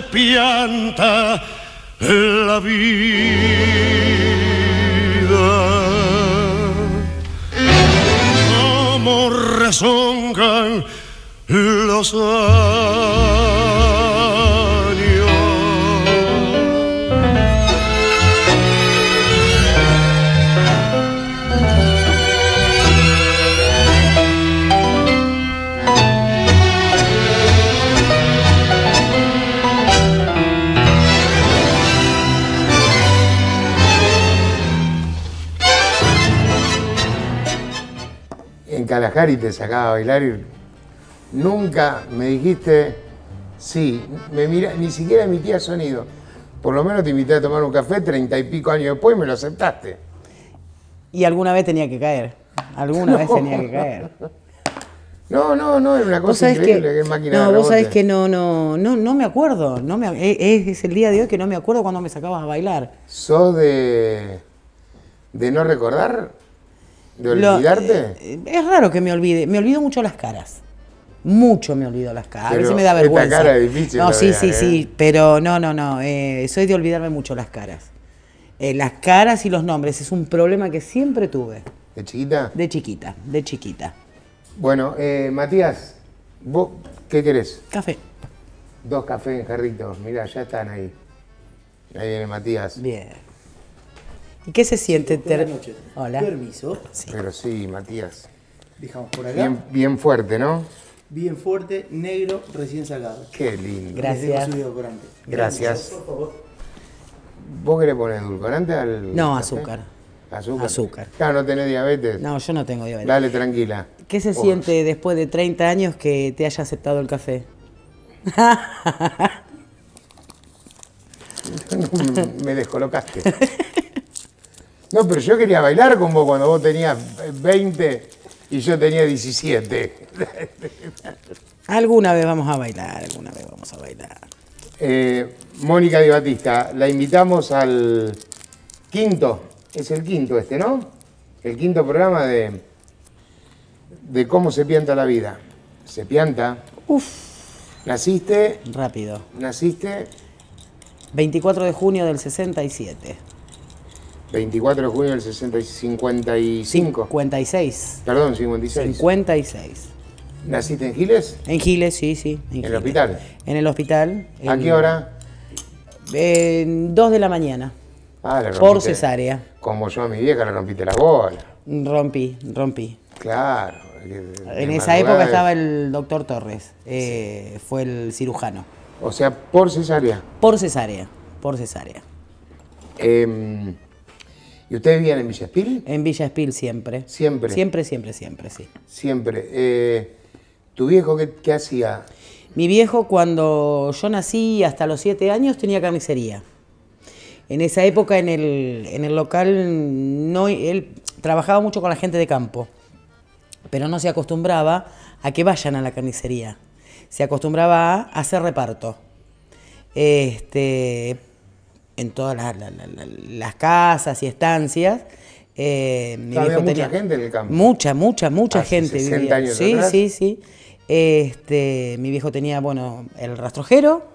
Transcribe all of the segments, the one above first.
se pianta la vida. Como rezongan los años. y te sacaba a bailar. Y nunca me dijiste, sí, me mira, ni siquiera emitía sonido. Por lo menos te invité a tomar un café treinta y pico años después y me lo aceptaste. Y alguna vez tenía que caer. Alguna vez tenía que caer. No, no, no, es una cosa increíble que, es máquina No, vos sabés que no, no, no, me acuerdo. No e, es, el día de hoy que no me acuerdo cuando me sacabas a bailar. ¿Sos de, de no recordar? ¿De olvidarte? Eh, es raro que me olvide. Me olvido mucho las caras. Mucho me olvido las caras. a veces me da vergüenza. cara difícil. No, sí, sí, ¿eh? sí. Pero no, no, no. Eh, soy de olvidarme mucho las caras. las caras y los nombres es un problema que siempre tuve. ¿De chiquita? De chiquita, de chiquita. Bueno, Matías, ¿vos qué querés? Café. Dos cafés en jarritos. Mirá, ya están ahí. Ahí viene Matías. Bien. ¿Y qué se siente? Hola. Permiso. Pero sí, Matías. Dejamos por acá. Bien, fuerte, ¿no? Bien fuerte, negro, recién salgado. Qué lindo. Gracias. Gracias. Por ¿Vos querés poner edulcorante al.? No, azúcar. Azúcar. Azúcar. Claro, ah, no tenés diabetes. No, yo no tengo diabetes. Dale, tranquila. ¿Qué se siente después de 30 años que te haya aceptado el café? me descolocaste. No, pero yo quería bailar con vos cuando vos tenías 20 eh, y yo tenía 17. alguna vez vamos a bailar, alguna vez vamos a bailar. Eh, Mónica Di Batista, la invitamos al quinto, es el quinto este, ¿no? El quinto programa de, de cómo se pianta la vida. Se pianta. Uf. Naciste. Rápido. Naciste. 24 de junio del 67. 24 de junio del 60 56. Perdón, 56. 56. ¿Naciste en Giles? En Giles, sí, sí. ¿En, el hospital? En el hospital. ¿A qué hora? En 2 de la mañana. Ah, Por cesárea. Como yo a mi vieja le rompiste la bola. Rompí, rompí. Claro. En esa época estaba el doctor Torres, eh, fue el cirujano. O sea, por cesárea. Por cesárea, por cesárea. Eh, ¿Y ustedes vivían en Villa En Villa siempre. Siempre. Siempre, siempre, siempre, sí. Siempre. Eh, ¿Tu viejo qué, hacía? Mi viejo cuando yo nací hasta los siete años tenía carnicería. En esa época en el, en el local no, él trabajaba mucho con la gente de campo, pero no se acostumbraba a que vayan a la carnicería. Se acostumbraba a hacer reparto. Este, en todas las casas y estancias. Eh, Había mucha gente en el campo. Mucha, mucha, mucha gente 60 sí, sí, sí. Este, mi viejo tenía, bueno, el rastrojero,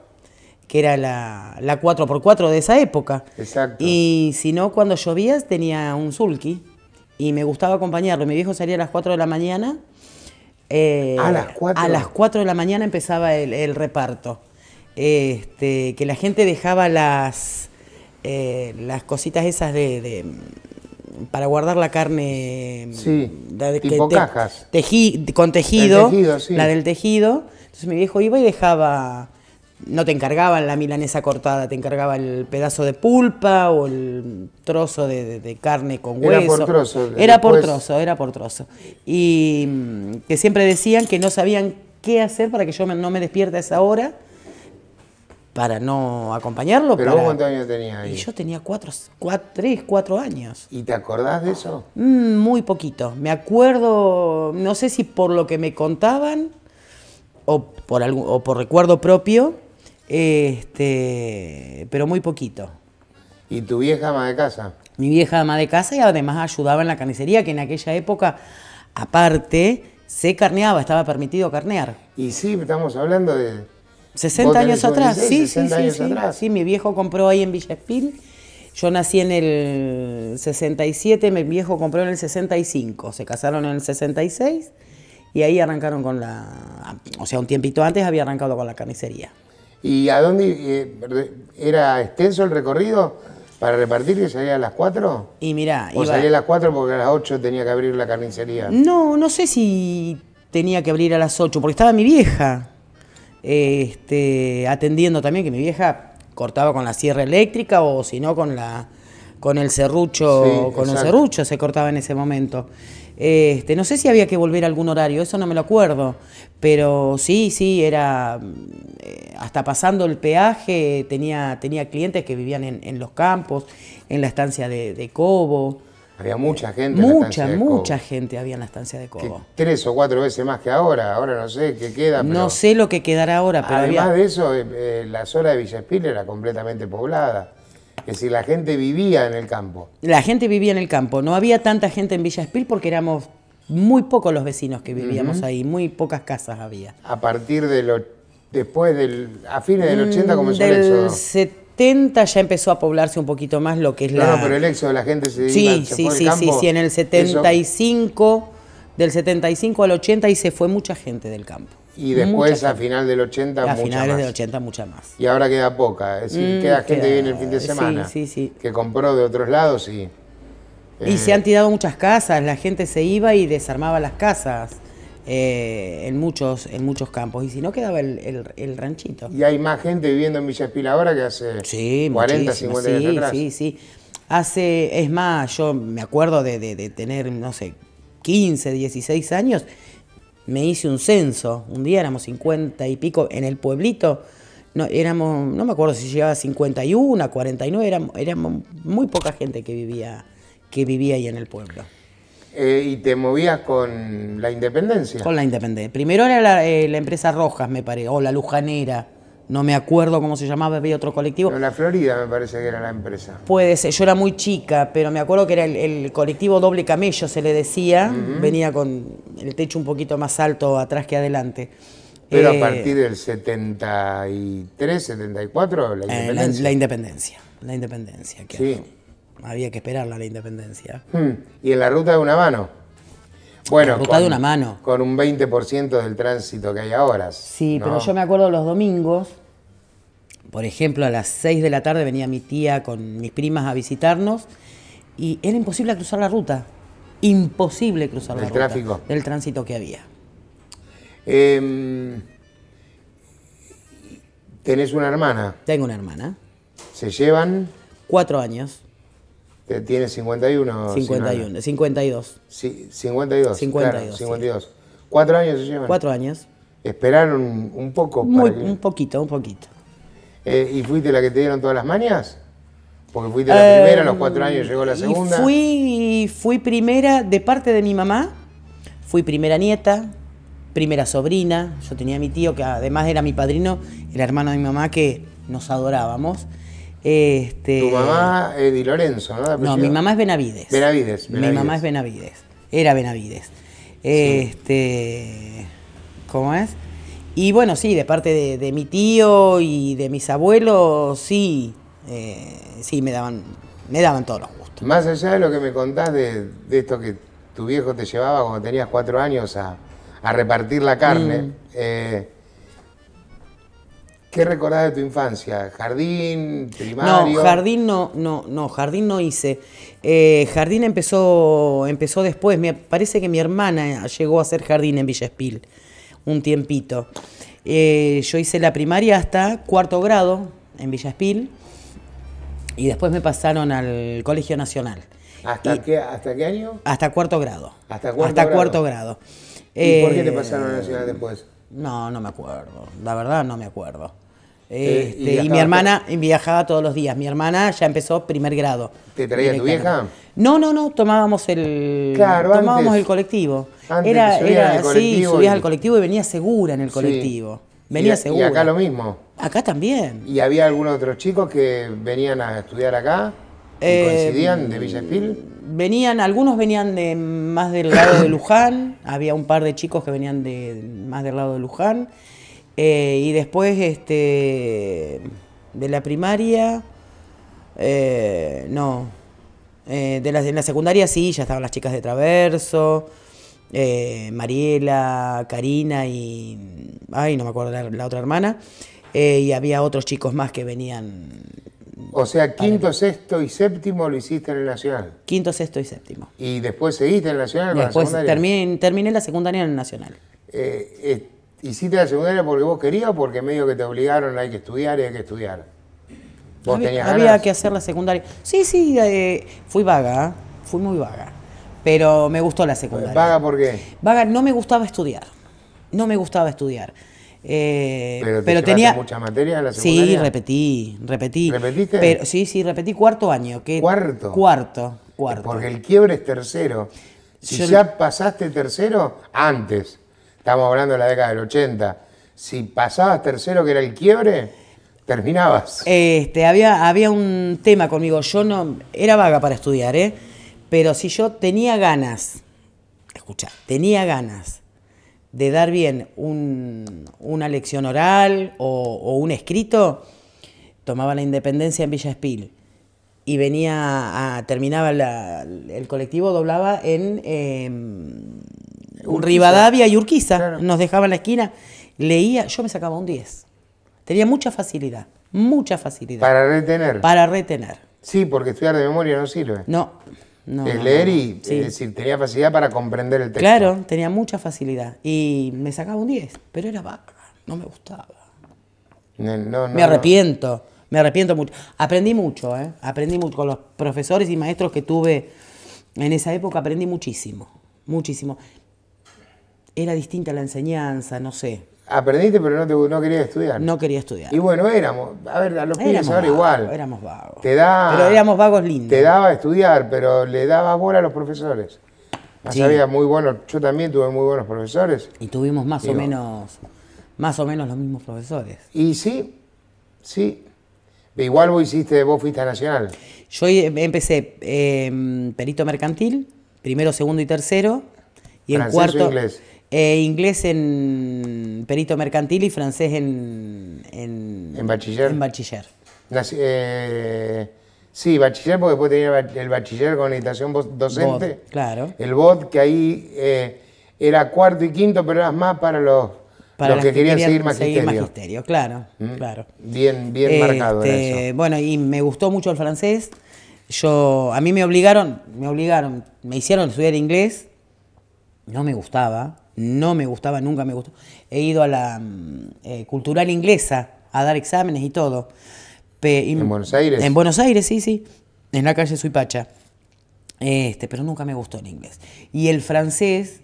que era la, 4x4 de esa época. Exacto. Y si no, cuando llovía tenía un sulky y me gustaba acompañarlo. Mi viejo salía a las 4 de la mañana. Eh, a las 4. A las 4 de la mañana empezaba el, el reparto. Este, que la gente dejaba las eh, las cositas esas de, para guardar la carne con tejido, la del tejido. Entonces mi viejo iba y dejaba, no te encargaban la milanesa cortada, te encargaba el pedazo de pulpa o el trozo de, carne con hueso. Era por trozo. Era por trozo, era por trozo. Y mm, que siempre decían que no sabían qué hacer para que yo no me despierta a esa hora para no acompañarlo. ¿Pero cuántos años tenías ahí? Y yo tenía cuatro, cuatro, tres, cuatro años. ¿Y te acordás de eso? Mm, muy poquito. Me acuerdo, no sé si por lo que me contaban o por, o por recuerdo propio, este, pero muy poquito. ¿Y tu vieja ama de casa? Mi vieja ama de casa y además ayudaba en la carnicería, que en aquella época, aparte, se carneaba, estaba permitido carnear. Y sí, estamos hablando de 60 años atrás, sí, sí, sí, sí. Mi viejo compró ahí en Villa Yo nací en el 67, mi viejo compró en el 65, se casaron en el 66 y ahí arrancaron con la... O sea, un tiempito antes había arrancado con la carnicería. ¿Y a dónde eh, era extenso el recorrido para repartir que salía a las 4? Y mira, ¿O salía a las 4 porque a las 8 tenía que abrir la carnicería? No, no sé si tenía que abrir a las 8 porque estaba mi vieja este, atendiendo también que mi vieja cortaba con la sierra eléctrica o si no con la con el serrucho, con serrucho se cortaba en ese momento. Este, no sé si había que volver a algún horario, eso no me lo acuerdo, pero sí, sí, era eh, hasta pasando el peaje tenía, tenía clientes que vivían en, los campos, en la estancia de Cobo. Había mucha gente. Mucha, en la mucha de Cobo. gente había en la estancia de Cobo. tres o cuatro veces más que ahora. Ahora no sé qué queda. No sé lo que quedará ahora. Pero Además de eso, eh, eh, la zona de Villa era completamente poblada. Es decir, la gente vivía en el campo. La gente vivía en el campo. No había tanta gente en Villa porque éramos muy pocos los vecinos que vivíamos ahí. Muy pocas casas había. A partir de los. Después del. A fines del 80 comenzó el mm, éxodo. 70 ya empezó a poblarse un poquito más lo que es la... No, pero el éxodo de la gente se Sí, iba, sí, sí, sí, sí, en el 75, del 75 al 80 y se fue mucha gente del campo. Y después a final del 80 a finales del 80 mucha más. Y ahora queda poca, es decir, mm, queda gente que viene el fin de semana. Que compró de otros lados y... Y se eh, han tirado muchas casas, la gente se iba y desarmaba las casas. Eh, en, muchos, en muchos campos. Y si no, quedaba el, ranchito. ¿Y hay más gente viviendo en Villa ahora que hace 40, 50 años Sí, sí, Hace, es más, yo me acuerdo de, tener, no sé, 15, 16 años, me hice un censo. Un día éramos 50 y pico en el pueblito. No, éramos, no me acuerdo si llegaba a 51, 49, éramos, éramos muy poca gente que vivía, que vivía ahí en el pueblo. Eh, y te movías con la Independencia. Con la Independencia. Primero era la, eh, empresa Rojas, me parece, o la Lujanera. No me acuerdo cómo se llamaba, había otro colectivo. En la Florida me parece que era la empresa. Puede ser, yo era muy chica, pero me acuerdo que era el, colectivo doble camello, se le decía. Venía con el techo un poquito más alto atrás que adelante. Pero a eh, partir del 73, 74, la independencia. La, la, independencia, la independencia. sí había que esperarla la independencia. Hmm. Y en la ruta de una mano. Bueno, con, de una mano. Con un 20% del tránsito que hay ahora. Sí, pero yo me acuerdo los domingos, por ejemplo, a las 6 de la tarde venía mi tía con mis primas a visitarnos y era imposible cruzar la ruta. Imposible cruzar la ruta. Del tráfico. Del tránsito que había. Em, ¿Tenés una hermana? Tengo una hermana. ¿Se llevan? Cuatro años. Que tiene 51. 51, 52. Sí, 52. 52. Claro, 52. ¿Cuatro años se llevan? Cuatro años. ¿Esperaron un poco? Un poquito, un poquito. Eh, ¿Y fuiste la que te dieron todas las mañas? Porque fuiste la primera, los cuatro em, años llegó la segunda. Fui, fui primera de parte de mi mamá, fui primera nieta, primera sobrina. Yo tenía a mi tío que además era mi padrino, el hermano de mi mamá que nos adorábamos. Este, tu mamá es Lorenzo, ¿no? No, mi mamá es Benavides. Benavides. Mi mamá es Benavides. Era Benavides. Este, ¿Cómo es? Y bueno, sí, de parte de, mi tío y de mis abuelos, sí, eh, sí, me daban, me daban todos los gustos. Más allá de lo que me contás de, esto que tu viejo te llevaba cuando tenías cuatro años a, repartir la carne, mm. eh, ¿Qué recordás de tu infancia? ¿Jardín? ¿Primario? No, jardín no, no, no, jardín no hice. Eh, jardín empezó, empezó después. Me parece que mi hermana llegó a hacer jardín en Villa Espil un tiempito. Eh, yo hice la primaria hasta cuarto grado en Villa Espil y después me pasaron al Colegio Nacional. ¿Hasta, qué, ¿hasta qué año? Hasta cuarto grado. Hasta cuarto, grado. ¿Y por qué te eh, pasaron al Nacional después? No, no me acuerdo. La verdad no me acuerdo. Este, eh, y, mi hermana viajaba todos los días. Mi hermana ya empezó primer grado. ¿Te traía tu vieja? No, no, no, tomábamos el tomábamos el colectivo. era, subías al colectivo subías y... al colectivo y venía segura en el colectivo. Venía segura. Y acá lo mismo. Acá también. ¿Y había algunos otros chicos que venían a estudiar acá? Eh, coincidían de mm, Villa Venían, algunos venían de más del lado de Luján, había un par de chicos que venían de más del lado de Luján. Eh, y después este, de la primaria, eh, no, eh, en de, la, la, secundaria sí, ya estaban las chicas de Traverso, Mariela, Karina y, ay, no me acuerdo la, otra hermana, y había otros chicos más que venían o sea, quinto, sexto y séptimo lo hiciste en el Nacional. Quinto, sexto y séptimo. ¿Y después seguiste en el Nacional? Después terminé, terminé, la secundaria en el Nacional. Eh, ¿Hiciste la secundaria porque vos querías o porque medio que te obligaron, hay que estudiar y hay que estudiar? ¿Vos había, que hacer la secundaria. Sí, sí, eh, fui vaga, ¿eh? fui muy vaga. Pero me gustó la secundaria. Eh, ¿Vaga por qué? Vaga, no me gustaba estudiar. No me gustaba estudiar. pero, te pero tenía muchas materias la secundaria. Sí, repetí, repetí. ¿Repetiste? Pero, sí, sí, repetí cuarto año. ¿Cuarto? Cuarto, cuarto. Porque el quiebre es tercero. Si ya pasaste tercero, antes. Estamos hablando de la década del 80. Si pasabas tercero, que era el quiebre, terminabas. Este, había, había un tema conmigo. Yo no. Era vaga para estudiar, ¿eh? Pero si yo tenía ganas, escucha, tenía ganas de dar bien una lección oral o, un escrito, tomaba la independencia en Villa Espil y venía a, terminaba el colectivo, doblaba en em, Rivadavia y Urquiza nos dejaban la esquina. Leía, yo me sacaba un 10. Tenía mucha facilidad, mucha facilidad. Para retener. Para retener. Sí, porque estudiar de memoria no sirve. No. No, es leer y decir, tenía facilidad para comprender el texto. Claro, tenía mucha facilidad. Y me sacaba un 10, pero era vaca, no me gustaba. No, no, me arrepiento, me arrepiento mucho. Aprendí mucho, ¿eh? aprendí mucho con los profesores y maestros que tuve en esa época, aprendí muchísimo, muchísimo era distinta la enseñanza, no sé. Aprendiste, pero no, te, querías estudiar. No quería estudiar. Y bueno, éramos, a ver, a los profesores igual. Éramos vagos. Te pero éramos vagos lindos. Te daba estudiar, pero le daba bola a los profesores. muy bueno. yo también tuve muy buenos profesores. Y tuvimos más o menos, más o menos los mismos profesores. Y sí, sí. Igual vos hiciste, vos fuiste a Nacional. Yo empecé em, perito mercantil, primero, segundo y tercero. Y en cuarto. inglés. Eh, inglés en perito mercantil y francés en... En, bachiller. En bachiller. Eh, sí, bachiller, porque después tenía el bachiller con orientación docente. claro. El BOT, que ahí eh, era cuarto y quinto, pero eras más para los, que, querían, seguir magisterio. Seguir magisterio, claro, mm. claro. Bien, bien este, marcado Bueno, y me gustó mucho el francés. Yo, a mí me obligaron, me obligaron, me hicieron estudiar inglés. No me gustaba, no me gustaba, nunca me gustó. He ido a la mm, eh, cultural inglesa a dar exámenes y todo. ¿En Buenos Aires? En Buenos Aires, sí, sí. En la calle Suipacha. Este, pero nunca me gustó el inglés. Y el francés,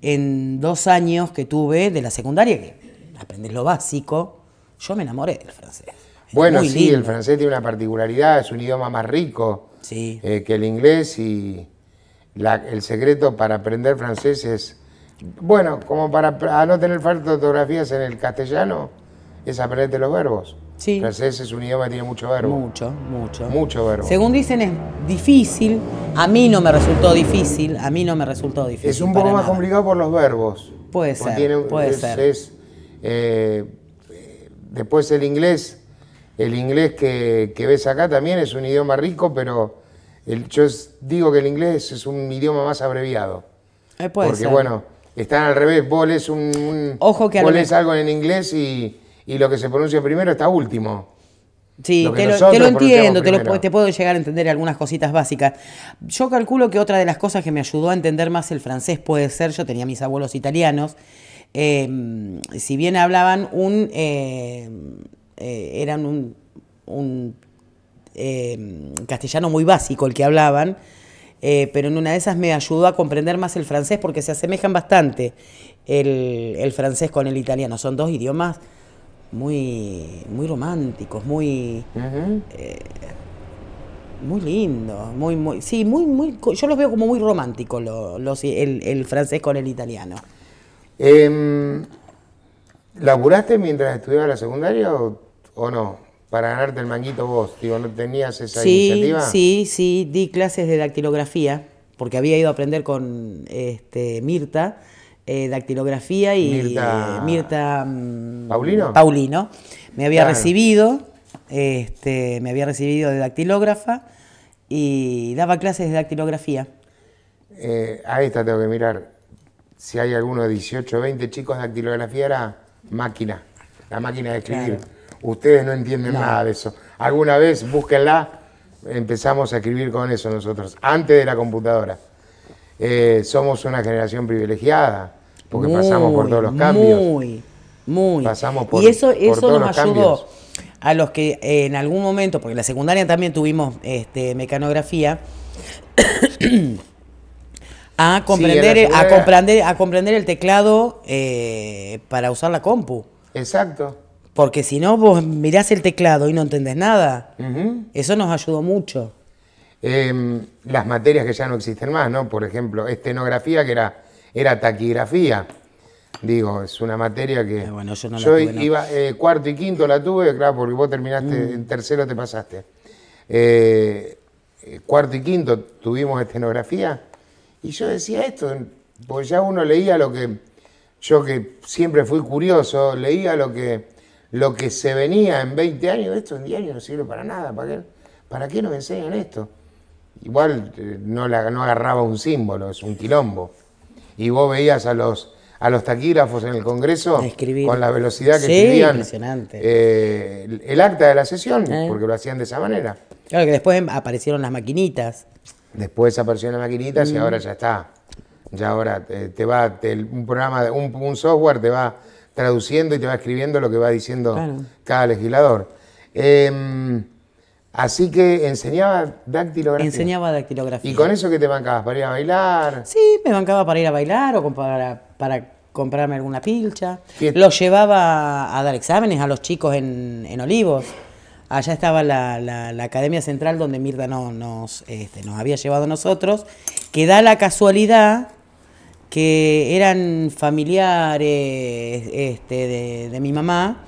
en dos años que tuve de la secundaria, que aprendes lo básico, yo me enamoré del francés. bueno, sí, el francés tiene una particularidad, es un idioma más rico sí. Eh, que el inglés y el secreto para aprender francés es bueno, como para, no tener falta de ortografías en el castellano, es aprender los verbos. Sí. El francés es un idioma que tiene mucho verbo. Mucho, mucho. Mucho verbo. Según dicen es difícil, a mí no me resultó difícil, a mí no me resultó difícil. Es un poco más complicado por los verbos. Puede ser, puede ser. Eh, después el inglés, el inglés que, ves acá también es un idioma rico, pero yo digo que el inglés es un idioma más abreviado. Eh, puede porque bueno están al revés. vos es un. Ojo algo en inglés y, lo que se pronuncia primero está último. Sí, te, lo, entiendo, te, lo, te, puedo llegar a entender algunas cositas básicas. Yo calculo que otra de las cosas que me ayudó a entender más el francés puede ser, yo tenía mis abuelos italianos, em, si bien hablaban un, eh, eh, eran un, un em, castellano muy básico el que hablaban, eh, pero en una de esas me ayudó a comprender más el francés porque se asemejan bastante el, francés con el italiano. Son dos idiomas muy, muy románticos, muy, eh, muy lindos, muy, muy, sí, muy, muy, yo los veo como muy románticos los, el, el, francés con el italiano. Eh, ¿Laburaste mientras estudiaba la secundaria o no? para ganarte el manguito vos, ¿no tenías esa iniciativa? Sí, sí, di clases de dactilografía, porque había ido a aprender con este, Mirta, eh, dactilografía y Mirta, mm, Paulino. Paulino. Me había recibido, este, me había recibido de dactilógrafa y daba clases de dactilografía. Ahí eh, a esta tengo que mirar. Si hay alguno de 18 o 20 chicos de dactilografía era máquina, la máquina de escribir ustedes no entienden nada de eso. Alguna vez, búsquenla, empezamos a escribir con eso nosotros, antes de la computadora. Eh, somos una generación privilegiada, porque pasamos por todos los cambios. Muy, muy. Pasamos por, y eso, eso nos ayudó. A los que en algún momento, porque en la secundaria también tuvimos este, mecanografía, a comprender, a comprender, a comprender el teclado eh, para usar la compu. Exacto. Porque si no, vos mirás el teclado y no entendés nada. Eso nos ayudó mucho. Em, las materias que ya no existen más, ¿no? Por ejemplo, estenografía, que era, era taquigrafía. Digo, es una materia que. Eh, bueno, yo no la iba, eh, cuarto y quinto la tuve, claro, porque vos terminaste, mm. en tercero te pasaste. Eh, cuarto y quinto tuvimos estenografía. Y yo decía esto, pues ya uno leía lo que. Yo que siempre fui curioso, leía lo que lo que se venía en 20 años, esto en 10 años no sirve para nada, ¿para qué, para qué nos enseñan esto? Igual eh, no, la, no agarraba un símbolo, es un quilombo. Y vos veías a los, a los taquígrafos en el Congreso con la velocidad que escribían eh, el acta de la sesión, eh. porque lo hacían de esa manera. Claro que después aparecieron las maquinitas. Después aparecieron las maquinitas y mm. ahora ya está. Ya ahora te, va, un programa, un software te va traduciendo y te va escribiendo lo que va diciendo cada legislador. Em, así que enseñaba dactilografía. Enseñaba dactilografía. ¿Y con eso qué te bancabas? ¿Para ir a bailar? Sí, me bancaba para ir a bailar o para, comprarme alguna pilcha. Los llevaba a dar exámenes a los chicos en, Olivos. Allá estaba la, Academia Central donde Mirta nos, este, nos había llevado a nosotros, que da la casualidad que eran familiares este, de, mi mamá.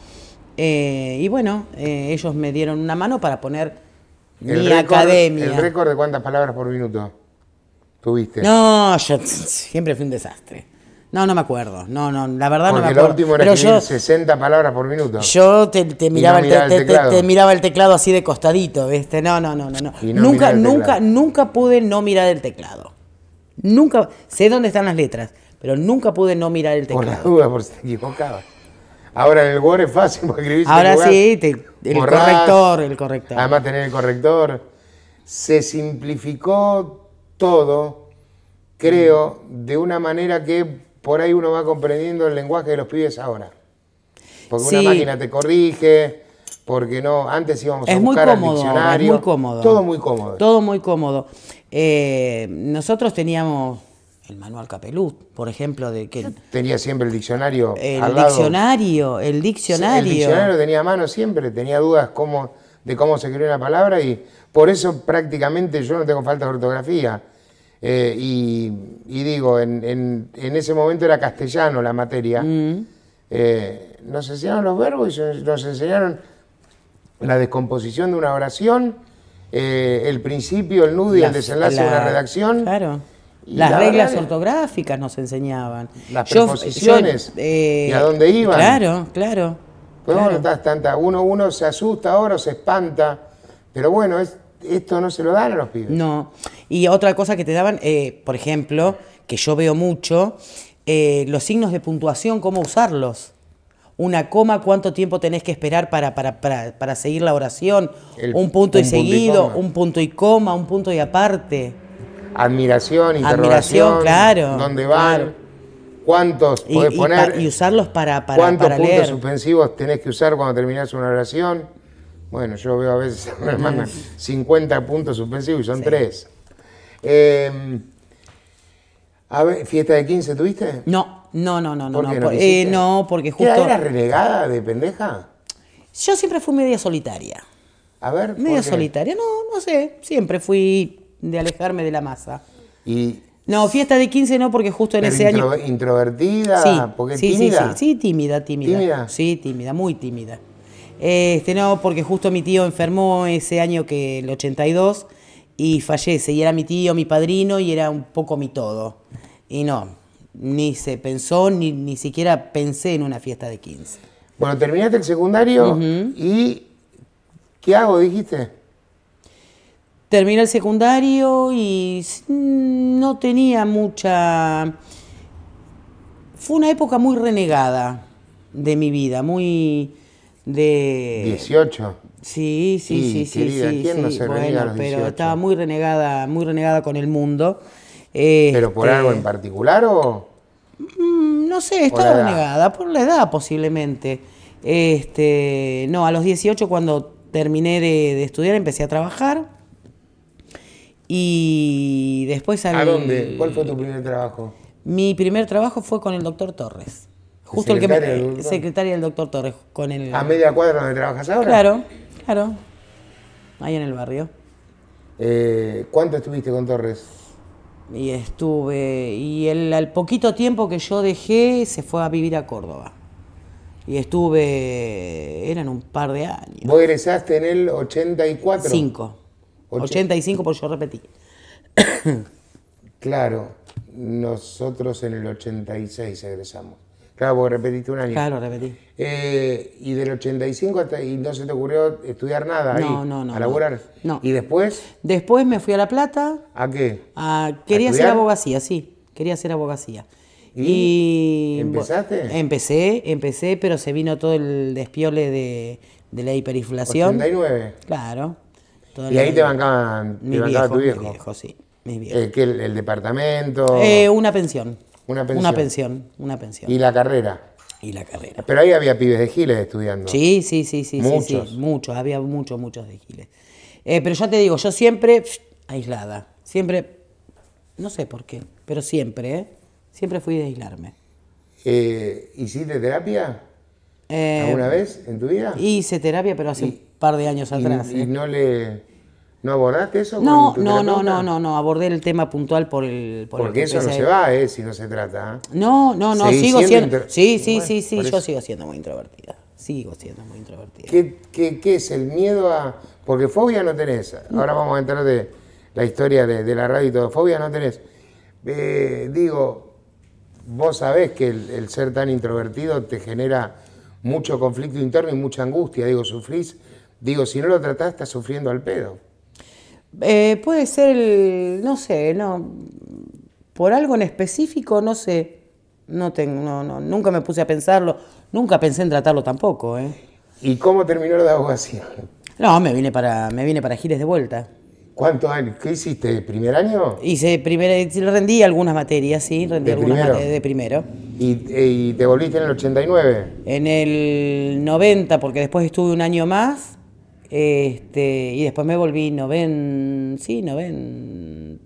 Eh, y bueno, eh, ellos me dieron una mano para poner mi academia. ¿El récord de cuántas palabras por minuto tuviste? No, yo siempre fui un desastre. No, no me acuerdo. No, no, la verdad no me acuerdo. último era 60 palabras por minuto. Yo te, miraba, el, te, miraba el teclado así de costadito, ¿viste? no, no, no. no. no nunca, nunca, nunca pude no mirar el teclado. Nunca, sé dónde están las letras, pero nunca pude no mirar el teclado. Por la duda, por si te equivocabas. Ahora en el Word es fácil porque escribís Ahora sí, el corrector, el corrector. Además tener el corrector. Se simplificó todo, creo, de una manera que por ahí uno va comprendiendo el lenguaje de los pibes ahora. Porque una máquina te corrige, porque no, antes íbamos a buscar el diccionario. Es muy cómodo. Todo muy cómodo. Todo muy cómodo. Eh, nosotros teníamos el manual Capelú, por ejemplo, de que tenía siempre el diccionario. El diccionario, el diccionario. El diccionario tenía a mano siempre, tenía dudas cómo, de cómo se escribía una palabra y por eso prácticamente yo no tengo falta de ortografía. Eh, y, digo, en, ese momento era castellano la materia. Mm. Eh, nos enseñaron los verbos y nos enseñaron la descomposición de una oración, eh, el principio, el nudo y el desenlace de una redacción. Claro. Las reglas ortográficas nos enseñaban. Las preposiciones eh, y a dónde iban. Claro, claro. Pues tanta. Uno, uno se asusta ahora, se espanta. Pero bueno, esto no se lo dan a los pibes. No. Y otra cosa que te daban, eh, por ejemplo, que yo veo mucho, los signos de puntuación, cómo usarlos una coma, cuánto tiempo tenés que esperar para, para, seguir la oración, un punto y seguido, un punto y coma, un punto y aparte. Admiración, interrogación, Admiración, claro. ¿Dónde van? ¿Cuántos y, podés poner? Y usarlos para, para ¿Cuántos puntos suspensivos tenés que usar cuando terminás una oración? Bueno, yo veo a veces 50 puntos suspensivos y son tres. Em, ¿fiesta de 15 tuviste? No. No, no, no, no. no, eh, no, porque justo. ¿Era, renegada de pendeja? Yo siempre fui media solitaria. A ver. media solitaria, no, no sé. Siempre fui de alejarme de la masa. Y. No, fiesta de 15 no, porque justo en ese año. ¿Introvertida? Sí, porque tímida. Sí, tímida, tímida. Sí, tímida, muy tímida. Este, no, porque justo mi tío enfermó ese año que el 82 y fallece. Y era mi tío, mi padrino y era un poco mi todo. Y no, ni se pensó, ni, ni siquiera pensé en una fiesta de 15. Bueno, terminaste el secundario y ¿qué hago? Dijiste. Terminé el secundario y mm, no tenía mucha... Fue una época muy renegada de mi vida, muy de... 18. Sí, sí, sí, sí, sí. no se bueno, pero estaba muy renegada, muy renegada con el mundo. Este, ¿Pero por algo en particular o...? Mm, no sé, estaba negada, por la edad posiblemente. Este, no, a los 18 cuando terminé de, estudiar empecé a trabajar. Y después... ¿A dónde? ¿Cuál fue tu primer trabajo? Mi primer trabajo fue con el doctor Torres. Justo el, que me, secretaria del doctor Torres con el a media cuadra donde trabajas ahora. Claro, claro. Ahí en el barrio. Eh, ¿Cuánto estuviste con Torres? y estuve. Y el, al poquito tiempo que yo dejé, se fue a vivir a Córdoba. Y estuve, eran un par de años. ¿Vos egresaste en el 84? 5. 85, por yo repetí. claro, nosotros en el 86 egresamos. Claro, porque repetiste un año. Claro, repetí. Eh, y del 85 hasta y no se te ocurrió estudiar nada no, no, no, a laburar. No. ¿Y después? Después me fui a La Plata. ¿A qué? quería hacer abogacía, sí. Quería hacer abogacía. ¿Y, empezaste? empecé, empecé, pero se vino todo el despiole de, la hiperinflación. 89. Claro. Y ahí te bancaban, te bancaba tu viejo. Mi viejo, sí. Eh, viejo. el, departamento? Eh, una pensión. Una pensión. Una pensión, ¿Y la carrera? Y la carrera. Pero ahí había pibes de Giles estudiando. Sí, sí, sí, sí. Muchos. Muchos, había muchos, muchos de Giles. Eh, pero ya te digo, yo siempre aislada. Siempre, no sé por qué, pero siempre, ¿eh? Siempre fui de aislarme. Eh, ¿Hiciste terapia? Eh, ¿Alguna vez en tu vida? Hice terapia, pero hace un par de años atrás. y no le. ¿No abordaste eso? No, no, no, no, no, no, abordé el tema puntual por el... Porque eso no se va, ¿eh? Si no se trata. No, no, no, sigo siendo... Sí, sí, sí, sí, yo sigo siendo muy introvertida. Sigo siendo muy introvertida. ¿Qué, es el miedo a...? Porque fobia no tenés. Ahora vamos a entrar de la historia de, la radio y todo. Fobia no tenés. Eh, digo, vos sabés que el, el ser tan introvertido te genera mucho conflicto interno y mucha angustia. Digo, sufrís... Digo, si no lo tratás, estás sufriendo al pedo. Eh, puede ser no sé, no, por algo en específico, no sé. No tengo, no, nunca me puse a pensarlo, nunca pensé en tratarlo tampoco. ¿eh? ¿Y cómo terminó la abogacía? No, me vine para, me vine para Giles de vuelta. ¿Cuántos años? ¿Qué hiciste? ¿Primer año? Hice primer, eh, rendí algunas materias, sí, rendí algunas materias de primero. ¿Y, eh, ¿Y te volviste en el 89? En el 90, porque después estuve un año más este, y después me volví noven... sí, 90.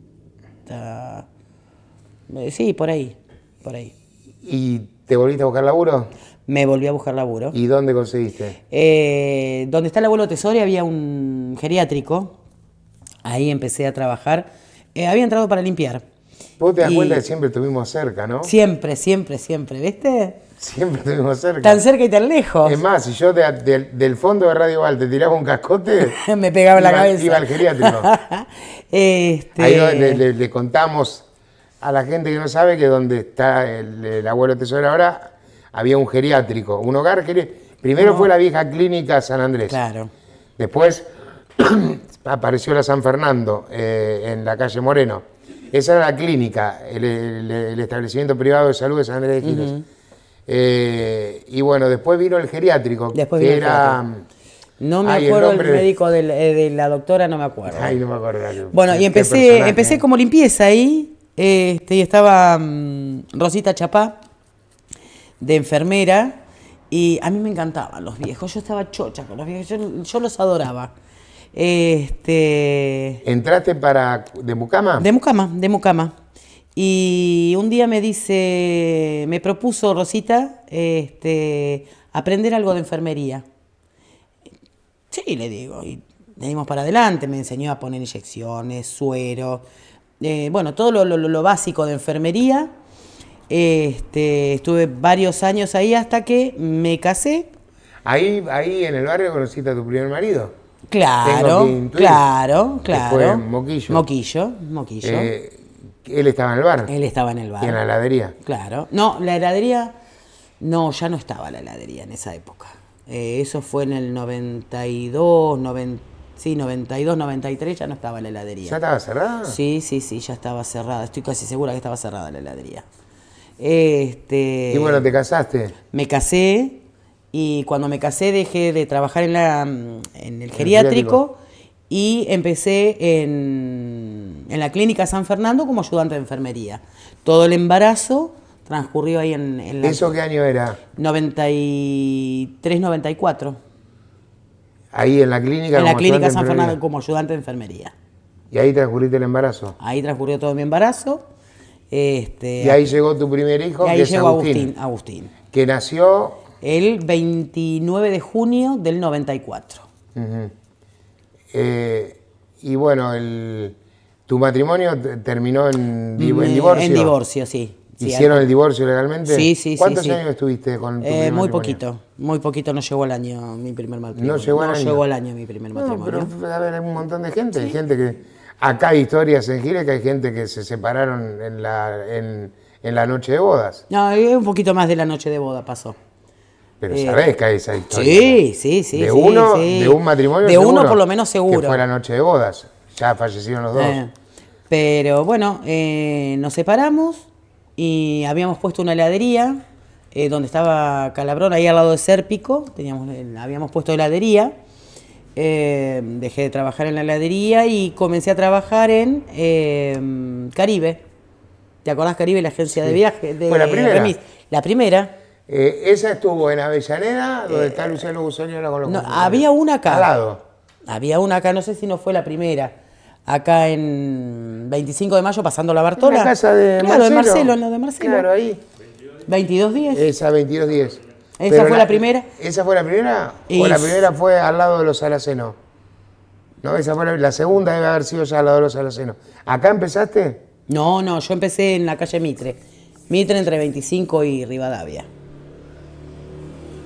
Eh, sí, por ahí, por ahí. ¿Y te volviste a buscar laburo? Me volví a buscar laburo. ¿Y dónde conseguiste? Eh, donde está el abuelo Tesori había un geriátrico. Ahí empecé a trabajar. Eh, había entrado para limpiar. Vos te das cuenta que siempre estuvimos cerca, ¿no? Siempre, siempre, siempre, ¿viste? Siempre estuvimos cerca. Tan cerca y tan lejos. Es más, si yo del fondo de Radio Val te tiraba un cascote. me pegaba la cabeza. Iba al geriátrico. Este, Ahí le, contamos a la gente que no sabe que donde está el, abuelo abuelo tesoro ahora había un geriátrico, un hogar Primero fue la vieja clínica San Andrés. Claro. Después apareció la San Fernando eh, en la calle Moreno esa era la clínica, el, establecimiento privado de salud de San Andrés de Giles. Eh, y bueno, después vino el geriátrico, que era... No me acuerdo el, médico eh, de la doctora, no me acuerdo. Ay, no me acuerdo. Bueno, y empecé, empecé como limpieza ahí, este, y estaba mm, Rosita Chapá, de enfermera, y a mí me encantaban los viejos, yo estaba chocha con los viejos, yo los adoraba. Este, ¿Entraste para de Mucama? De Mucama, de Mucama. Y un día me dice, me propuso Rosita este, aprender algo de enfermería. Sí, le digo, y le dimos para adelante, me enseñó a poner inyecciones, suero, eh, bueno, todo lo, básico de enfermería. Este, estuve varios años ahí hasta que me casé. Ahí, ahí en el barrio conociste a tu primer marido. Claro, claro, claro. Moquillo. Moquillo, Moquillo. Eh, él estaba en el bar. Él estaba en el bar. Y en la heladería. Claro. No, la heladería, no, ya no estaba la heladería en esa época. Eh, eso fue en el 92, 90, 92, 93, ya no estaba la heladería. ¿Ya estaba cerrada? Sí, sí, sí, ya estaba cerrada. Estoy casi segura que estaba cerrada la heladería. Este, y bueno, ¿te casaste? Me casé, y cuando me casé dejé de trabajar en, mm, el geriátrico y empecé en, la clínica San Fernando como ayudante de enfermería. Todo el embarazo transcurrió ahí en, la... ¿Eso qué año era? 93, 94. Ahí en la clínica. En la clínica San Fernando como ayudante de enfermería. ¿Y ahí transcurriste el embarazo? Ahí transcurrió todo mi embarazo. Este, y ahí llegó tu primer hijo. ahí llegó Agustín. Que nació el 29 de junio del 94. Eh, y bueno, tu matrimonio terminó en, mm, divorcio. En divorcio, sí. ¿Hicieron el divorcio legalmente? Sí, sí, sí. ¿Cuántos años estuviste con tu eh, Muy poquito, muy poquito, no llegó al año mi primer matrimonio. No llegó al año. el año mi primer matrimonio. pero a ver, hay un montón de gente, hay gente que... Acá hay historias en Giles que hay gente que se separaron en la, en, la noche de bodas. No, eh, un poquito más de la noche de boda pasó. Pero eh, que esa historia. Sí, sí, sí. De uno, de un matrimonio. De uno por lo menos seguro. Que fue la noche de bodas. Ya fallecieron los dos. Eh, pero bueno, eh, nos separamos y habíamos puesto una heladería donde estaba Calabrón, ahí al lado de Sérpico. Teníamos, habíamos puesto heladería. dejé de trabajar en la heladería y comencé a trabajar en Caribe. ¿Te acordás Caribe, la agencia de viaje? De, la primera. la primera. Eh, esa estuvo en Avellaneda, donde está eh, Luciano ahora con los no, Había una acá. Había una acá, no sé si no fue la primera. Acá en 25 de mayo, pasando la Bartola. En la casa de claro, Marcelo. de Marcelo, de Marcelo. Claro, ahí. 2210. Esa, 10 ¿Esa fue la, primera? ¿Esa fue la primera? Y... ¿O la primera fue al lado de los Alacenos? No, esa fue la, segunda debe haber sido ya al lado de los Alacenos. ¿Acá empezaste? No, no, yo empecé en la calle Mitre. Mitre entre 25 y Rivadavia.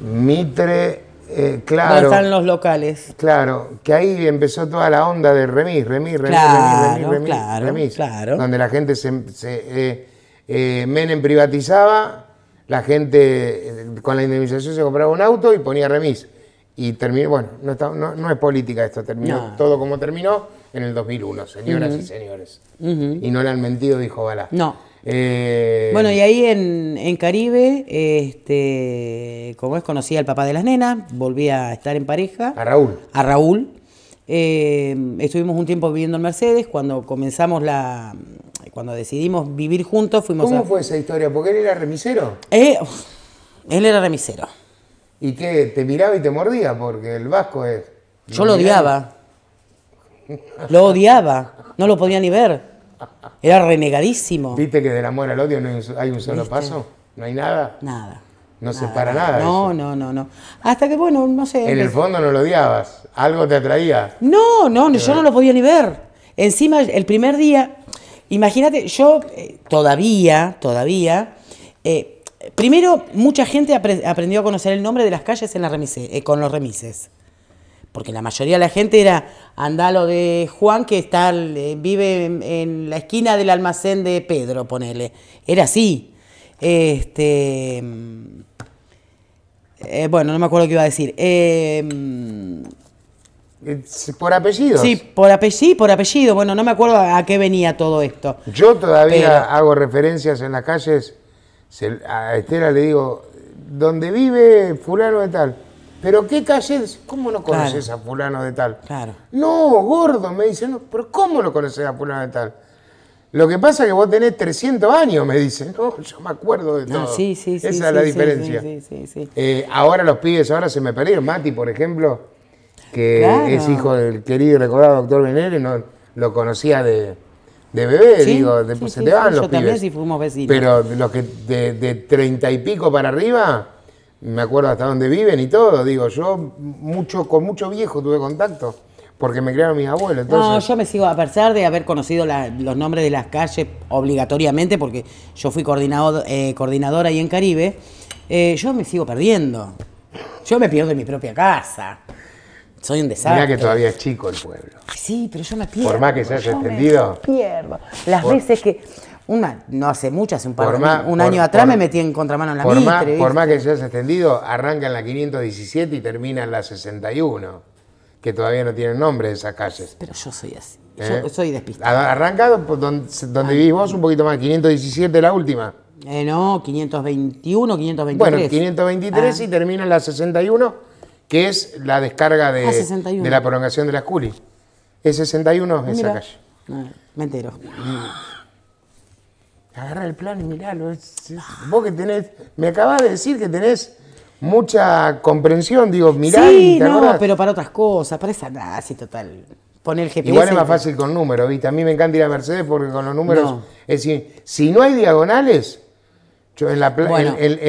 Mitre, eh, claro. ¿Dónde están los locales? Claro, que ahí empezó toda la onda de remis, remis, remis, claro, remis, remis, claro, remis, claro. Donde la gente se, eh, eh, Menem privatizaba, la gente con la indemnización se compraba un auto y ponía remis. Y terminó, bueno, no, está, no, es política esto, terminó todo como terminó en el 2001, señoras y señores. Y no le han mentido, dijo Balá. No. Eh, bueno, y ahí en, Caribe, este, como es, conocí al papá de las nenas, volví a estar en pareja. A Raúl. A Raúl. Eh, estuvimos un tiempo viviendo en Mercedes, cuando comenzamos la... Cuando decidimos vivir juntos, fuimos ¿Cómo fue esa historia? ¿Porque él era remisero? Eh, él era remisero. ¿Y qué? ¿Te miraba y te mordía? Porque el vasco es... Yo lo odiaba. Lo odiaba. No lo podía ni ver. Era renegadísimo. ¿Viste que del amor al odio no hay un, solo paso? ¿No hay nada? Nada. No se para nada. No, no, no, no. Hasta que, bueno, no sé. En el fondo no lo odiabas. Algo te atraía. No, no, yo eh. no lo podía ni ver. Encima, el primer día, imagínate, yo eh, todavía, todavía. Eh, primero, mucha gente aprendió a conocer el nombre de las calles en la con los remises porque la mayoría de la gente era andalo de Juan que está, eh, vive en, la esquina del almacén de Pedro, ponele. Era así. Este, mm, eh, bueno, no me acuerdo qué iba a decir. por eh, apellido. Mm, sí, por apellido, por apellido. Bueno, no me acuerdo a qué venía todo esto. Yo todavía hago referencias en las calles. a Estela le digo, ¿dónde vive fulano de tal? ¿Pero qué calle? ¿Cómo no conoces a fulano de tal? Claro. No, gordo, me dice, no, pero ¿cómo lo conoces a fulano de tal? Lo que pasa es que vos tenés 300 años, me dicen. No, yo me acuerdo de todo. Sí, sí, sí, Esa es la diferencia. Eh, ahora los pibes, ahora se me perdieron. Mati, por ejemplo, que es hijo del querido y recordado doctor Venere, no, lo conocía de, bebé, digo, de, se te van los yo también sí fuimos vecinos. Pero los que de treinta y pico para arriba me acuerdo hasta dónde viven y todo. Digo, yo mucho, con mucho viejo tuve contacto, porque me crearon mis abuelos. No, yo me sigo, a pesar de haber conocido los nombres de las calles obligatoriamente, porque yo fui coordinador, eh, coordinadora ahí en Caribe, eh, yo me sigo perdiendo. Yo me pierdo en mi propia casa. Soy un desastre. Mirá que todavía es chico el pueblo. Sí, pero yo me pierdo. Por más que se haya extendido. Me pierdo. Las veces que una, no hace mucho, hace un par de años. un año atrás me metí en contramano en la por por más que seas extendido, arranca en la 517 y termina en la 61, que todavía no tienen nombre esas calles. Pero yo soy así, yo ¿Eh? soy despistado. Arranca donde, vivís vos un poquito más, 517 la última. Eh, no, 521, 523. Bueno, 523 ah. y termina en la 61, que es la descarga de, ah, la prolongación de las Culi. Es 61 ah, esa calle. me entero. Mm agarra el plan y miralo. vos que tenés, me acabas de decir que tenés mucha comprensión, digo, mirá sí, no, pero para otras cosas, para esa nada, ah, sí, total. Poner el GPS. Igual es más fácil con números, ¿viste? A mí me encanta ir a Mercedes porque con los números. Es si no hay diagonales, en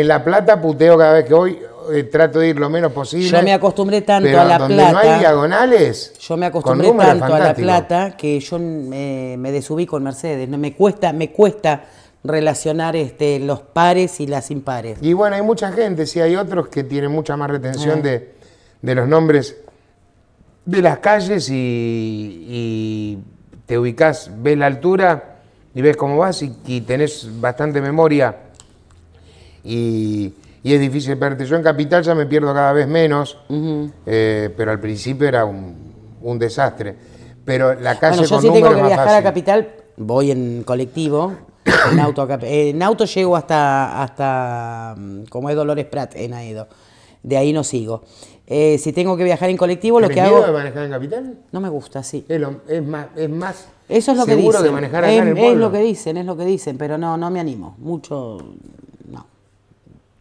la, Plata puteo cada vez que hoy eh, trato de ir lo menos posible. Yo me acostumbré tanto a la plata. No hay diagonales. Yo me acostumbré tanto a la plata que yo me, eh, me desubí con Mercedes. me cuesta, me cuesta relacionar este, los pares y las impares. Y bueno, hay mucha gente, sí, hay otros que tienen mucha más retención ah. de, los nombres de las calles y, te ubicás, ves la altura y ves cómo vas y tenés bastante memoria y, es difícil perderte Yo en Capital ya me pierdo cada vez menos, eh, pero al principio era un, desastre. Pero la calle bueno, yo tengo que viajar a Capital, voy en colectivo, en auto, eh, en auto llego hasta, hasta mm, como es Dolores Prat en Aedo. De ahí no sigo. Eh, si tengo que viajar en colectivo, lo que miedo hago. de manejar en capital? No me gusta, sí. Es, más, Eso es lo seguro que dicen. manejar en el Es lo que dicen, es lo que dicen, pero no, no me animo. Mucho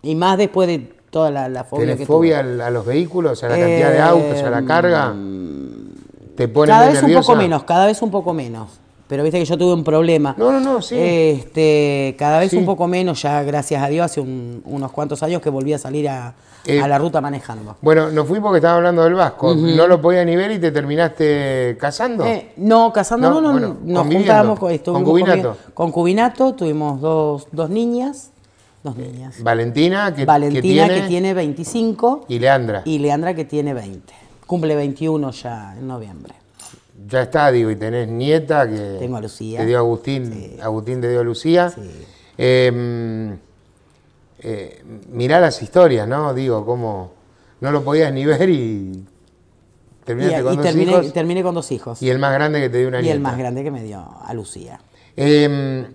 y más después de toda la, fobia. ¿Tenés fobia a los vehículos, a la cantidad de autos, a la eh, carga? Mm, ¿Te pone Cada vez un poco menos, cada vez un poco menos. Pero viste que yo tuve un problema. No, no, no, sí. Este, cada vez un poco menos, ya gracias a Dios, hace unos cuantos años que volví a salir a, eh, la ruta manejando. Bueno, nos fuimos porque estaba hablando del Vasco. ¿No lo podía ni ver y te terminaste casando? Eh, no, casando no, no, nos juntábamos, con concubinato. concubinato, tuvimos dos, dos niñas. Dos niñas. Eh, Valentina, que, que, tiene, 25. Y Leandra. Y Leandra que tiene 20. Cumple 21 ya en noviembre. Ya está, digo, y tenés nieta que... Tengo a Lucía. Te dio Agustín, Agustín te dio a Lucía. Sí. Em, eh, mirá las historias, ¿no? Digo, cómo no lo podías ni ver y terminaste con dos terminé, hijos. Terminé con dos hijos. Y el más grande que te dio una nieta. Y el más grande que me dio a Lucía. Eh,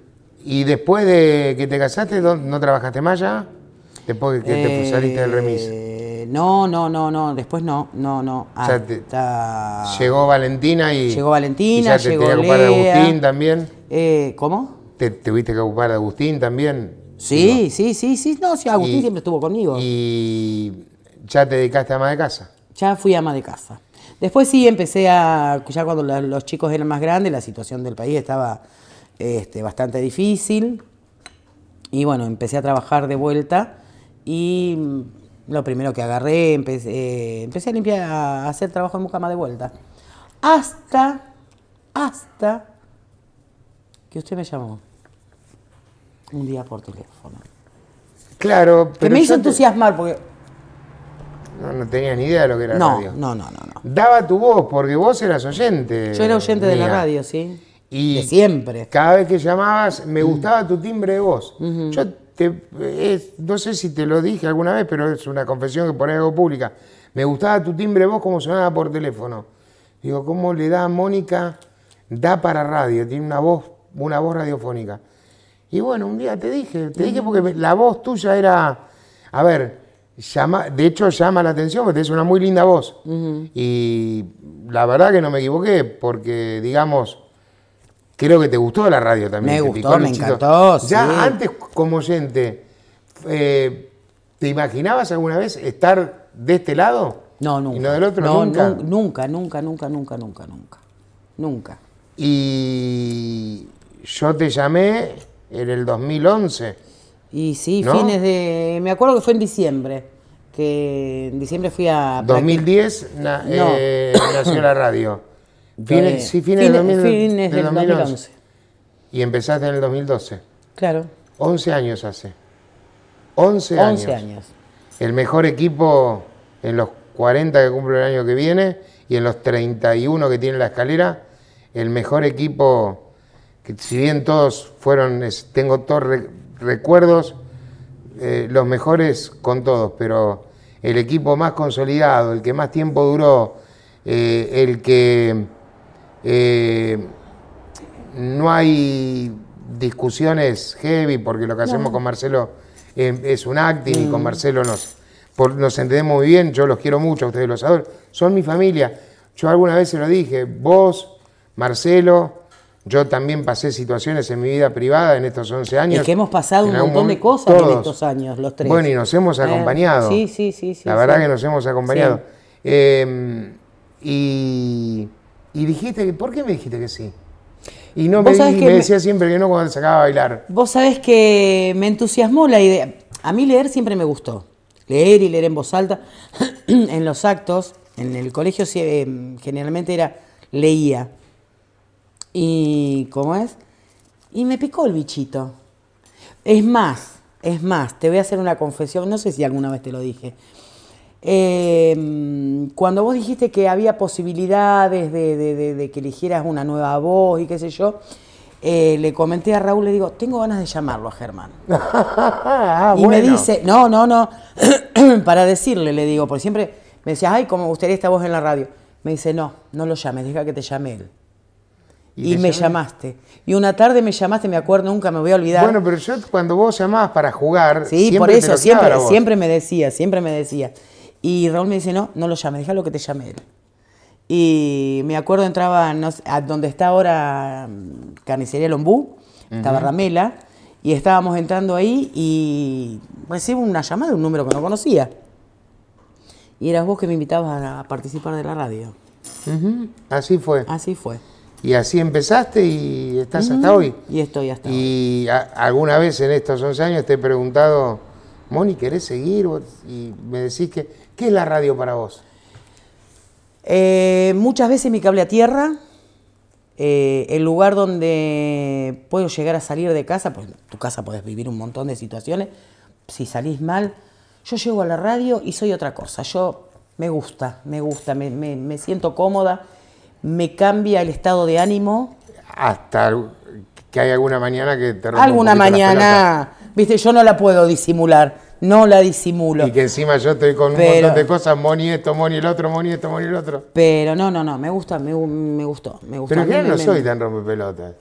¿Y después de que te casaste, no, trabajaste más ya? Después que te eh, saliste del remis. No, no, no, no, después no, no, no. llegó Valentina y. Llegó Valentina, ya te llegó ocupar de Agustín también. Eh, ¿Cómo? ¿Te tuviste que ocupar de Agustín también? Sí, sí, sí, sí. No, sí, Agustín siempre estuvo conmigo. ¿Y ya te dedicaste a ama de casa? Ya fui ama de casa. Después sí empecé a. Ya cuando los chicos eran más grandes, la situación del país estaba este, bastante difícil. Y bueno, empecé a trabajar de vuelta y lo primero que agarré, empecé, eh, empecé a limpiar, a hacer trabajo en más de vuelta. Hasta, hasta que usted me llamó un día por teléfono. Claro, pero. Que me hizo entusiasmar porque. No, tenía ni idea de lo que era no, radio. No, no, no, Daba tu voz, porque vos eras oyente. Yo era oyente de la radio, sí. Y siempre. Cada vez que llamabas, me mm. gustaba tu timbre de voz. Yo te, no sé si te lo dije alguna vez, pero es una confesión que por algo pública. Me gustaba tu timbre de voz como sonaba por teléfono. Digo, ¿cómo le da a Mónica? Da para radio, tiene una voz, una voz radiofónica. Y bueno, un día te dije, te dije porque la voz tuya era, a ver, llama, de hecho llama la atención, porque es una muy linda voz. Y la verdad que no me equivoqué, porque digamos, Creo que te gustó la radio también. Me gustó, me encantó. Ya antes, como oyente, eh, ¿te imaginabas alguna vez estar de este lado? No, nunca. ¿Y no del otro? nunca. Nunca, nunca, nunca, nunca, nunca, nunca. Y yo te llamé en el 2011. Y sí, fines de. Me acuerdo que fue en diciembre. Que en diciembre fui a. 2010 eh, nació la radio. Fines, sí, fines, 2011. Y empezaste en el 2012. Claro. 11 años hace. 11, 11 años. El mejor equipo en los 40 que cumple el año que viene y en los 31 que tiene la escalera, el mejor equipo, que si bien todos fueron, tengo todos recuerdos, eh, los mejores con todos, pero el equipo más consolidado, el que más tiempo duró, eh, el que eh, no hay discusiones heavy porque lo que hacemos con Marcelo eh, es un acting y con mm. Marcelo nos, nos entendemos muy bien, yo los quiero mucho, ustedes los adoro, son mi familia. Yo alguna vez se lo dije, vos, Marcelo, yo también pasé situaciones en mi vida privada en estos 11 años. y que hemos pasado un montón de cosas en estos años, los tres. Bueno, y nos hemos eh, acompañado. Sí, sí, sí. sí La verdad que nos hemos acompañado. y y dijiste, que, ¿por qué me dijiste que sí? Y no me, decía siempre que no cuando se acaba de bailar. Vos sabés que me entusiasmó la idea. A mí leer siempre me gustó. Leer y leer en voz alta. en los actos, en el colegio em, generalmente era leía. Y, ¿cómo es? Y me picó el bichito. Es más, es más, te voy a hacer una confesión, no sé si alguna vez te lo dije. Em, cuando vos dijiste que había posibilidades de, que eligieras una nueva voz y qué sé yo, eh, le comenté a Raúl, le digo, tengo ganas de llamarlo a Germán. Ah, y me dice, no, no, no, para decirle, le digo, porque siempre me decía, ay, como gustaría esta voz en la radio. Me dice, no, no lo llames, deja que te llame él. Y, me llamaste. Y una tarde me llamaste, me acuerdo, nunca me voy a olvidar. Bueno, pero yo cuando vos llamabas para jugar. Sí, por eso, siempre, siempre me decía, siempre me decía. Y Raúl me dice, no, no lo llames, lo que te llame él. Y me acuerdo, entraba no a donde está ahora mm, Carnicería Lombú, estaba Ramela, y estábamos entrando ahí y recibo una llamada de un número que no conocía. Y eras vos que me invitabas a participar de la radio. Así fue. Así fue. Y así empezaste y estás hasta hoy. Y estoy hasta hoy. Y alguna vez en estos 11 años te he preguntado, Moni, ¿querés seguir? Y me decís que ¿Qué es la radio para vos? Eh, muchas veces mi cable a tierra, eh, el lugar donde puedo llegar a salir de casa, pues en tu casa podés vivir un montón de situaciones, si salís mal, yo llego a la radio y soy otra cosa, yo me gusta, me gusta, me, siento cómoda, me cambia el estado de ánimo. Hasta que hay alguna mañana que te Alguna mañana Viste, yo no la puedo disimular, no la disimulo. Y que encima yo estoy con un montón de cosas, Moni esto, Moni el otro, Moni esto, Moni el otro. Pero no, no, no, me gusta, me, gustó, me gustó. Pero yo no soy tan rompepelotas.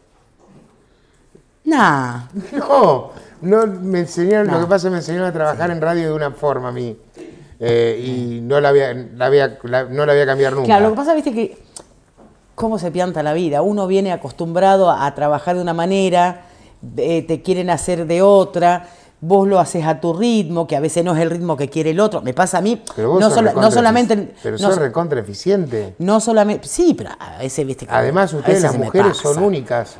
Nah. No, no, me enseñaron, lo que pasa es que me enseñaron a trabajar en radio de una forma a mí. Eh, y no la había, no la nunca. Claro, lo que pasa, viste, que cómo se pianta la vida. Uno viene acostumbrado a trabajar de una manera, te quieren hacer de otra, vos lo haces a tu ritmo, que a veces no es el ritmo que quiere el otro. Me pasa a mí. no, solamente. Pero sos recontra eficiente. No solamente. Sí, pero a veces, viste que. Además, ustedes, las mujeres, son únicas.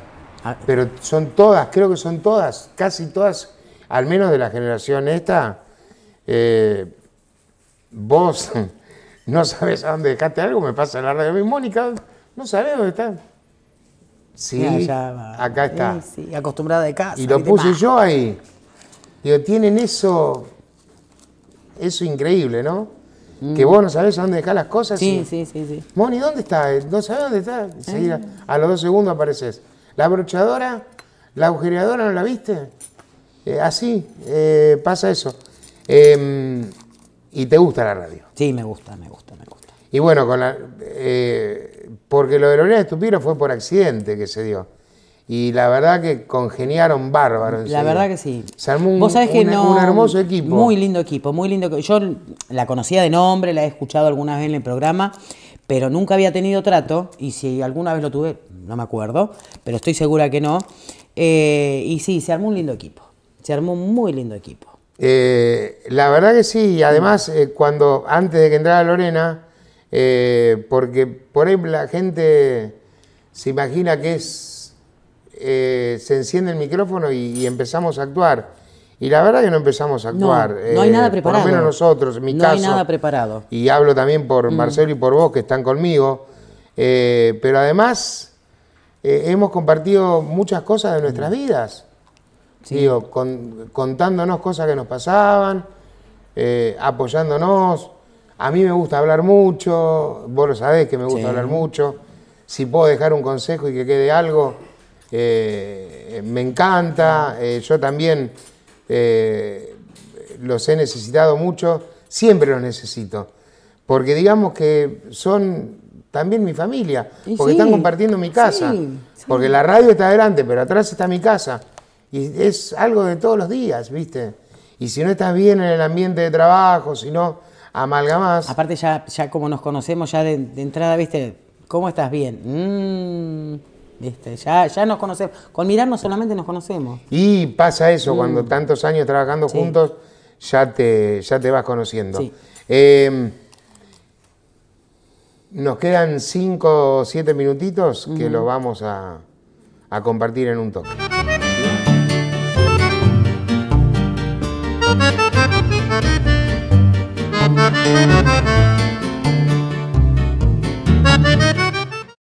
Pero son todas, creo que son todas, casi todas, al menos de la generación esta. Eh, vos no sabes a dónde dejaste algo, me pasa en la radio. Mónica, no sabes dónde está. Sí, acá está. acostumbrada de casa. Y lo puse yo ahí. Digo, tienen eso, eso increíble, ¿no? Mm. Que vos no sabés dónde dejar las cosas. Sí, sí, sí, sí. Moni, ¿dónde está? No sabés dónde está. Ah. a los dos segundos apareces. La brochadora, la agujereadora, ¿no la viste? Eh, así eh, pasa eso. Em, y te gusta la radio. Sí, me gusta, me gusta, me gusta. Y bueno, eh, porque lo de Lorena Estupiro fue por accidente que se dio. Y la verdad que congeniaron bárbaro. La verdad que sí. Se armó un, hermoso equipo. Muy lindo equipo, muy lindo. Yo la conocía de nombre, la he escuchado alguna vez en el programa, pero nunca había tenido trato. Y si alguna vez lo tuve, no me acuerdo, pero estoy segura que no. Eh, y sí, se armó un lindo equipo. Se armó un muy lindo equipo. Eh, la verdad que sí. Y Además, cuando antes de que entrara Lorena, eh, porque por ahí la gente se imagina que es, eh, se enciende el micrófono y, empezamos a actuar. Y la verdad que no empezamos a actuar. No, hay eh, nada preparado. menos nosotros, en mi caso. No hay nada preparado. Y hablo también por mm. Marcelo y por vos que están conmigo. pero además, hemos compartido muchas cosas de nuestras mm. vidas. contándonos cosas que nos pasaban, apoyándonos. A mí me gusta hablar mucho, vos lo sabés que me gusta hablar mucho. Si puedo dejar un consejo y que quede algo, eh, me encanta. Eh, yo también eh, los he necesitado mucho, siempre los necesito. Porque digamos que son también mi familia, porque están compartiendo mi casa. porque la radio está adelante, pero atrás está mi casa. Y es algo de todos los días, ¿viste? Y si no estás bien en el ambiente de trabajo, si no Amalgamas. Aparte ya, ya como nos conocemos, ya de, entrada, viste, ¿cómo estás bien? Mm, ya, ya nos conocemos. Con mirarnos solamente nos conocemos. Y pasa eso, mm. cuando tantos años trabajando juntos, ya te, ya te vas conociendo. Em, nos quedan cinco o 7 minutitos que lo vamos a, compartir en un toque.